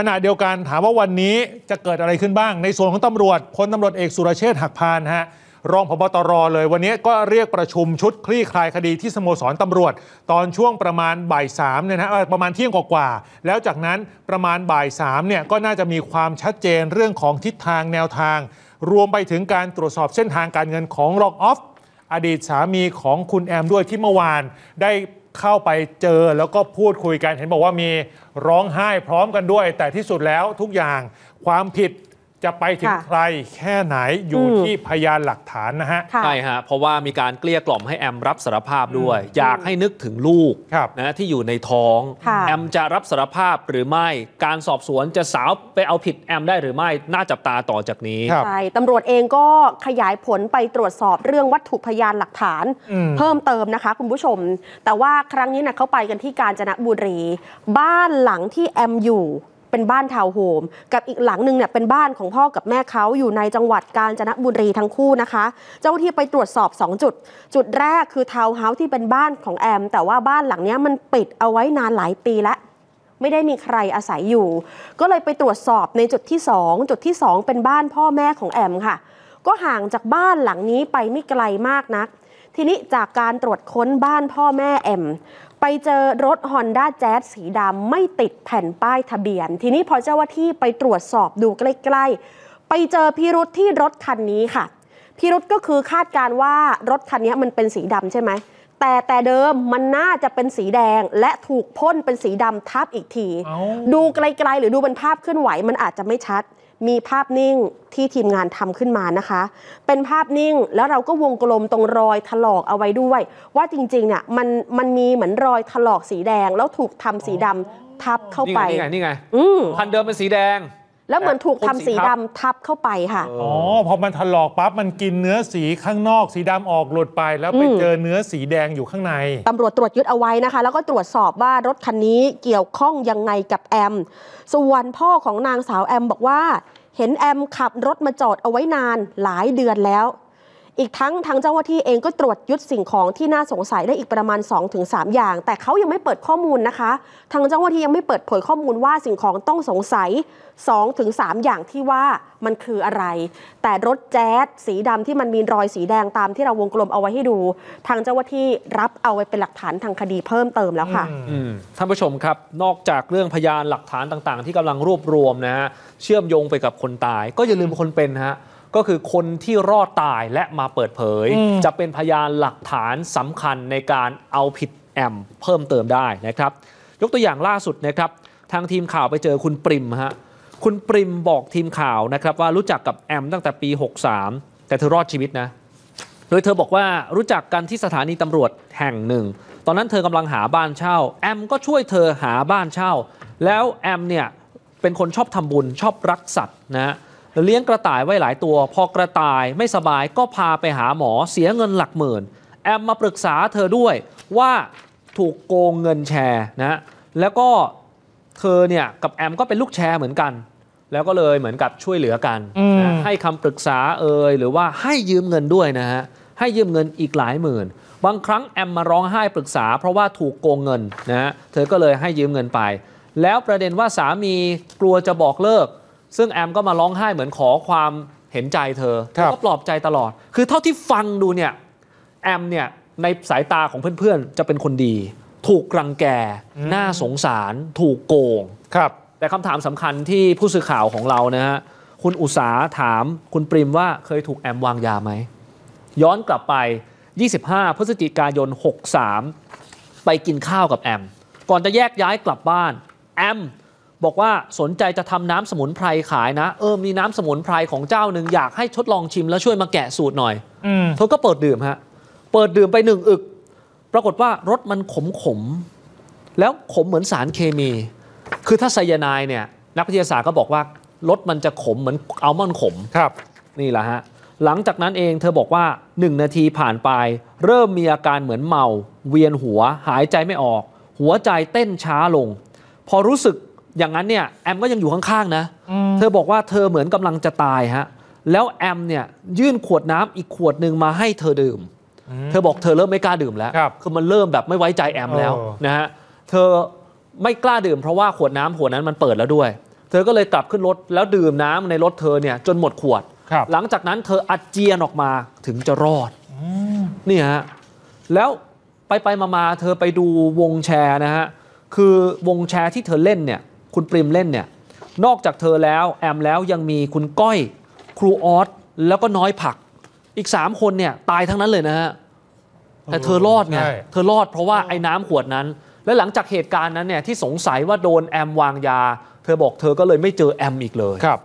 ขณะเดียวกันถามว่าวันนี้จะเกิดอะไรขึ้นบ้างในส่วนของตำรวจพลตารวจเอกสุรเชษฐ์หักพานฮะรองพบตรเลย วันนี้ก็เรียกประชุมชุดคลี่คลายคดีที่สโมสรตำรวจ ตอนช่วงประมาณบ่ายสามเนี่ยนะประมาณเที่ยงกว่าแล้วจากนั้นประมาณบ่ายสามเนี่ย ก็น่าจะมีความชัดเจนเรื่องของทิศทางแนวทาง รวมไปถึงการตรวจสอบเส้นทางการเงินของรองออฟอดีตสามีของคุณแอมด้วยที่เมื่อวาน ได้เข้าไปเจอแล้วก็พูดคุยกันเห็นบอกว่ามีร้องไห้พร้อมกันด้วย แต่ที่สุดแล้วทุกอย่างความผิดจะไปถึงใครแค่ไหนอยู่ที่พยานหลักฐานนะฮะใช่ฮะเพราะว่ามีการเกลี้ยกล่อมให้แอมรับสารภาพด้วย อยากให้นึกถึงลูกนะที่อยู่ในท้องแอมจะรับสารภาพหรือไม่การสอบสวนจะสาวไปเอาผิดแอมได้หรือไม่น่าจับตาต่อจากนี้ใช่ตำรวจเองก็ขยายผลไปตรวจสอบเรื่องวัตถุพยานหลักฐาน เพิ่มเติมนะคะคุณผู้ชม แต่ว่าครั้งนี้นะเขาไปกันที่กาญจนบุรี บ้านหลังที่แอมอยู่เป็นบ้านทาวน์โฮมกับอีกหลังหนึ่งเนี่ยเป็นบ้านของพ่อกับแม่เขาอยู่ในจังหวัดกาญจนบุรีทั้งคู่นะคะ เจ้าที่ไปตรวจสอบ 2 จุด จุดแรกคือทาวน์เฮาส์ที่เป็นบ้านของแอมแต่ว่าบ้านหลังนี้มันปิดเอาไว้นานหลายปีแล้วไม่ได้มีใครอาศัยอยู่ ก็เลยไปตรวจสอบในจุดที่ 2จุดที่2เป็นบ้านพ่อแม่ของแอมค่ะ ก็ห่างจากบ้านหลังนี้ไปไม่ไกลมากนักทีนี้จากการตรวจค้นบ้านพ่อแม่แอมไปเจอรถ Honda Jazz สีดำไม่ติดแผ่นป้ายทะเบียน ทีนี้พอเจ้าว่าที่ไปตรวจสอบดูใกล้ ๆ ไปเจอพิรุธที่รถคันนี้ค่ะพิรุธก็คือคาดการว่ารถคันนี้มันเป็นสีดำใช่ไหมแต่แต่เดิมมันน่าจะเป็นสีแดงและถูกพ่นเป็นสีดำทับอีกที ดูไกลๆหรือดูเป็นภาพเคลื่อนไหวมันอาจจะไม่ชัดมีภาพนิ่งที่ทีมงานทำขึ้นมานะคะ เป็นภาพนิ่งแล้วเราก็วงกลมตรงรอยถลอกเอาไว้ด้วย ว่าจริงๆเนี่ยมันมันมีเหมือนรอยถลอกสีแดง แล้วถูกทำสีดำทับเข้าไป นี่ไง นี่ไงพันเดิมเป็นสีแดงแล้วเหมือนถูกทำสีดำทับเข้าไปค่ะ อ๋อ พอมันถลอกปั๊บมันกินเนื้อสีข้างนอก สีดำออกหลุดไป แล้วไปเจอเนื้อสีแดงอยู่ข้างในตำรวจตรวจยึดเอาไว้นะคะ แล้วก็ตรวจสอบว่ารถคันนี้เกี่ยวข้องยังไงกับแอมส่วนพ่อของนางสาวแอมบอกว่า เห็นแอมขับรถมาจอดเอาไว้นานหลายเดือนแล้วอีกทั้งทางเจ้าหน้าที่เองก็ตรวจยึดสิ่งของที่น่าสงสัยได้อีกประมาณ 2-3 อย่าง แต่เขายังไม่เปิดข้อมูลนะคะ ทางเจ้าหน้าที่ยังไม่เปิดเผยข้อมูลว่าสิ่งของต้องสงสัย 2-3 อย่างที่ว่ามันคืออะไร แต่รถแจ๊สสีดำที่มันมีรอยสีแดงตามที่เราวงกลมเอาไว้ให้ดู ทางเจ้าหน้าที่รับเอาไว้เป็นหลักฐานทางคดีเพิ่มเติมแล้วค่ะท่านผู้ชมครับ นอกจากเรื่องพยานหลักฐานต่างๆ ที่กำลังรวบรวมนะฮะเชื่อมโยงไปกับคนตาย ก็อย่าลืมคนเป็นฮะก็คือคนที่รอดตายและมาเปิดเผย จะเป็นพยานหลักฐานสำคัญในการเอาผิดแอม เพิ่มเติมได้นะครับ ยกตัวอย่างล่าสุดนะครับ ทางทีมข่าวไปเจอคุณปริมฮะคุณปริมบอกทีมข่าวนะครับ ว่ารู้จักกับแอมตั้งแต่ปี 63 แต่เธอรอดชีวิตนะ โดยเธอบอกว่ารู้จักกันที่สถานีตำรวจแห่งหนึ่ง ตอนนั้นเธอกำลังหาบ้านเช่าแอมก็ช่วยเธอหาบ้านเช่า แล้วแอมเนี่ยเป็นคนชอบทำบุญชอบรักสัตว์นะฮะเลี้ยงกระต่ายไว้หลายตัว พอกระต่ายไม่สบายก็พาไปหาหมอเสียเงินหลักหมื่นแอมมาปรึกษาเธอด้วยว่าถูกโกงเงินแชร์นะแล้วก็เธอเนี่ยกับแอมก็เป็นลูกแชร์เหมือนกัน แล้วก็เลยเหมือนกับช่วยเหลือกันนะให้คำปรึกษาเอ่ยหรือว่าให้ยืมเงินด้วยนะฮะให้ยืมเงินอีกหลายหมื่นบางครั้งแอมมาร้องไห้ปรึกษาเพราะว่าถูกโกงเงินนะเธอก็เลยให้ยืมเงินไป แล้วประเด็นว่าสามีกลัวจะบอกเลิกซึ่งแอมก็มาร้องไห้เหมือนขอความเห็นใจเธอแล้วก็ปลอบใจตลอด คือเท่าที่ฟังดูเนี่ย แอมเนี่ย ในสายตาของเพื่อนๆจะเป็นคนดี ถูกรังแกน่าสงสารถูกโกง ครับ แต่คำถามสำคัญที่ผู้สื่อข่าวของเรานะฮะ คุณอุษาถามคุณปริมว่าเคยถูกแอมวางยาไหม ย้อนกลับไป 25 พฤศจิกายน 63 ไปกินข้าวกับแอมก่อนจะแยกย้ายกลับบ้านแอมบอกว่าสนใจจะทำน้ำสมุนไพรขายนะ เออ มีน้ำสมุนไพรของเจ้าหนึ่ง อยากให้ทดลองชิมแล้วช่วยมาแกะสูตรหน่อยเธอก็เปิดดื่มฮะ เปิดดื่มไปหนึ่งอึก ปรากฏว่ารสมันขมขม แล้วขมเหมือนสารเคมี คือถ้าไซยาไน์เนี่ย นักวิทยาศาสตร์ก็บอกว่ารสมันจะขมเหมือนอัลมอนด์ขม ครับ นี่แหละฮะ หลังจากนั้นเองเธอบอกว่า1นาทีผ่านไป เริ่มมีอาการเหมือนเมา เวียนหัวหายใจไม่ออก หัวใจเต้นช้าลง พอรู้สึกอย่างนั้นเนี่ยแอมก็ยังอยู่ข้าง ๆ นะ เธอบอกว่าเธอเหมือนกำลังจะตายฮะแล้วแอมเนี่ย ยื่นขวดน้ำอีกขวดหนึ่งมาให้เธอดื่ม เธอบอกเธอเริ่มไม่กล้าดื่มแล้ว คือมันเริ่มแบบไม่ไว้ใจแอมแล้วนะฮะเธอไม่กล้าดื่มเพราะว่าขวดน้ำขวดนั้นมันเปิดแล้วด้วย เธอก็เลยกลับขึ้นรถแล้วดื่มน้ำในรถเธอเนี่ยจนหมดขวดหลังจากนั้นเธออาเจียนออกมาถึงจะรอดนี่ฮะแล้วไปไปมาๆเธอไปดูวงแชร์นะฮะคือวงแชร์ที่เธอเล่นเนี่ยคุณปริมเล่นเนี่ยนอกจากเธอแล้ว แอมแล้วยังมีคุณก้อยครูออสแล้วก็น้อยผักอีก 3 คนเนี่ยตายทั้งนั้นเลยนะฮะแต่เธอรอดไงเธอรอดเพราะว่าไอ้น้ำขวดนั้น และหลังจากเหตุการณ์นั้นเนี่ยที่สงสัยว่าโดนแอมวางยา เธอบอกเธอก็เลยไม่เจอแอมอีกเลยครับ